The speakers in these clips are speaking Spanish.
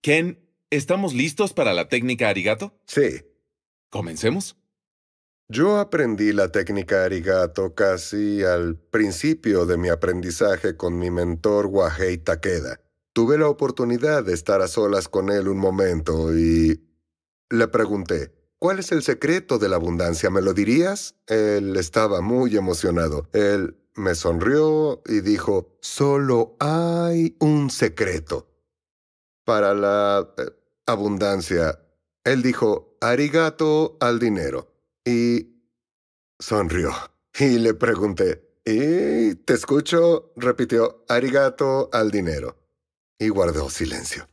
Ken, ¿estamos listos para la técnica arigato? Sí. ¿Comencemos? Yo aprendí la técnica arigato casi al principio de mi aprendizaje con mi mentor Wahei Takeda. Tuve la oportunidad de estar a solas con él un momento y le pregunté, ¿cuál es el secreto de la abundancia? ¿Me lo dirías? Él estaba muy emocionado. Él me sonrió y dijo, solo hay un secreto para la eh, abundancia. Él dijo, arigato al dinero. Y sonrió. Y le pregunté, ¿y te escucho? Repitió, arigato al dinero. Y guardó silencio.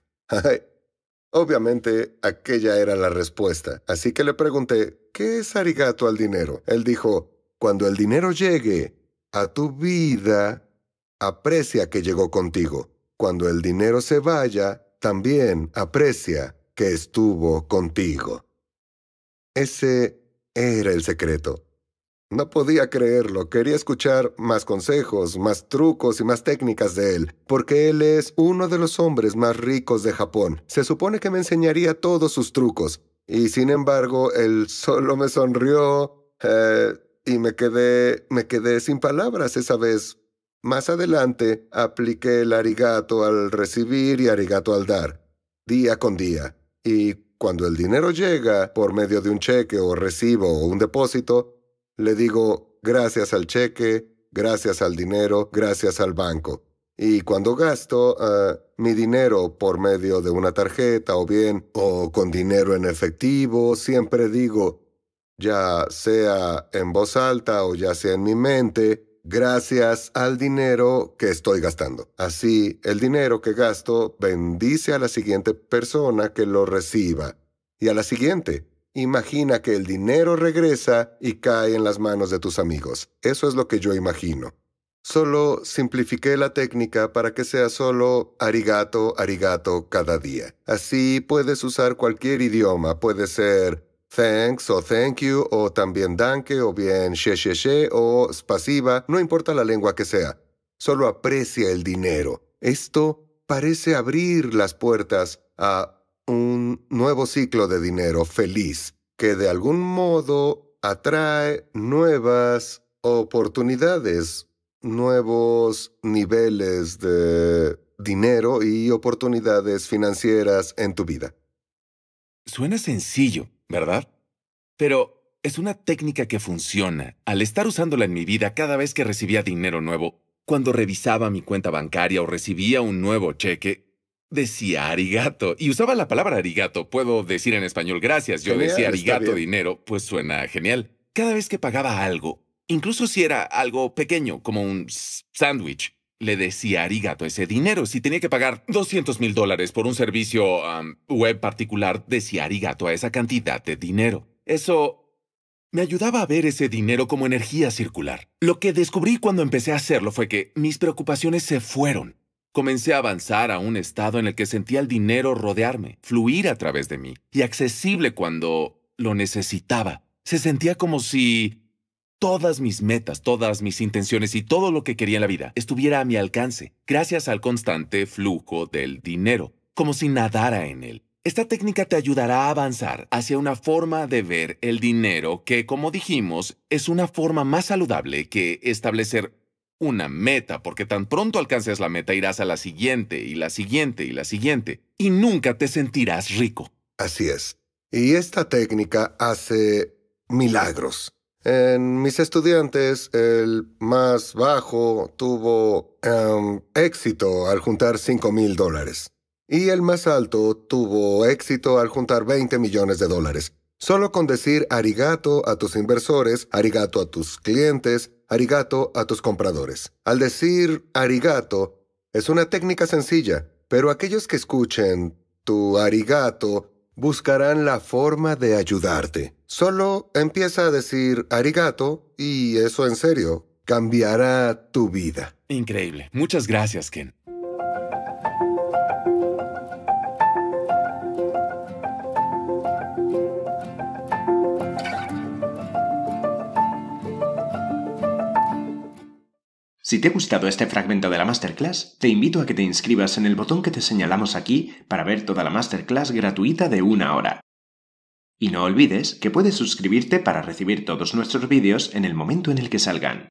Obviamente, aquella era la respuesta, así que le pregunté, ¿qué es arigato al dinero? Él dijo, cuando el dinero llegue a tu vida, aprecia que llegó contigo. Cuando el dinero se vaya, también aprecia que estuvo contigo. Ese era el secreto. No podía creerlo, quería escuchar más consejos, más trucos y más técnicas de él, porque él es uno de los hombres más ricos de Japón. Se supone que me enseñaría todos sus trucos, y sin embargo, él solo me sonrió eh, y me quedé, me quedé sin palabras esa vez más adelante apliqué el arigato al recibir y arigato al dar, día con día. Y cuando el dinero llega por medio de un cheque o recibo o un depósito, le digo gracias al cheque, gracias al dinero, gracias al banco. Y cuando gasto ah, mi dinero por medio de una tarjeta o bien o con dinero en efectivo, siempre digo, ya sea en voz alta o ya sea en mi mente, gracias al dinero que estoy gastando. Así, el dinero que gasto bendice a la siguiente persona que lo reciba y a la siguiente. Imagina que el dinero regresa y cae en las manos de tus amigos. Eso es lo que yo imagino. Solo simplifiqué la técnica para que sea solo arigato, arigato cada día. Así puedes usar cualquier idioma. Puede ser thanks o thank you o también danke o bien che che che o spasiba, no importa la lengua que sea. Solo aprecia el dinero. Esto parece abrir las puertas a un nuevo ciclo de dinero feliz que de algún modo atrae nuevas oportunidades, nuevos niveles de dinero y oportunidades financieras en tu vida. Suena sencillo, ¿verdad? Pero es una técnica que funciona. Al estar usándola en mi vida cada vez que recibía dinero nuevo, cuando revisaba mi cuenta bancaria o recibía un nuevo cheque, decía arigato. Y usaba la palabra arigato. Puedo decir en español gracias. Yo decía arigato dinero, pues suena genial. Cada vez que pagaba algo, incluso si era algo pequeño, como un sándwich, le decía a Arigato ese dinero. Si tenía que pagar 200 mil dólares por un servicio web particular, decía Arigato a esa cantidad de dinero. Eso me ayudaba a ver ese dinero como energía circular. Lo que descubrí cuando empecé a hacerlo fue que mis preocupaciones se fueron. Comencé a avanzar a un estado en el que sentía el dinero rodearme, fluir a través de mí y accesible cuando lo necesitaba. Se sentía como si todas mis metas, todas mis intenciones y todo lo que quería en la vida estuviera a mi alcance, gracias al constante flujo del dinero, como si nadara en él. Esta técnica te ayudará a avanzar hacia una forma de ver el dinero que, como dijimos, es una forma más saludable que establecer una meta, porque tan pronto alcances la meta irás a la siguiente y la siguiente y la siguiente, y nunca te sentirás rico. Así es. Y esta técnica hace milagros. En mis estudiantes, el más bajo tuvo em, éxito al juntar 5 mil dólares. Y el más alto tuvo éxito al juntar 20 millones de dólares. Solo con decir arigato a tus inversores, arigato a tus clientes, arigato a tus compradores. Al decir arigato, es una técnica sencilla, pero aquellos que escuchen tu arigato Buscarán la forma de ayudarte. Solo empieza a decir arigato y eso en serio cambiará tu vida. Increíble. Muchas gracias, Ken. Si te ha gustado este fragmento de la masterclass, te invito a que te inscribas en el botón que te señalamos aquí para ver toda la masterclass gratuita de una hora. Y no olvides que puedes suscribirte para recibir todos nuestros vídeos en el momento en el que salgan.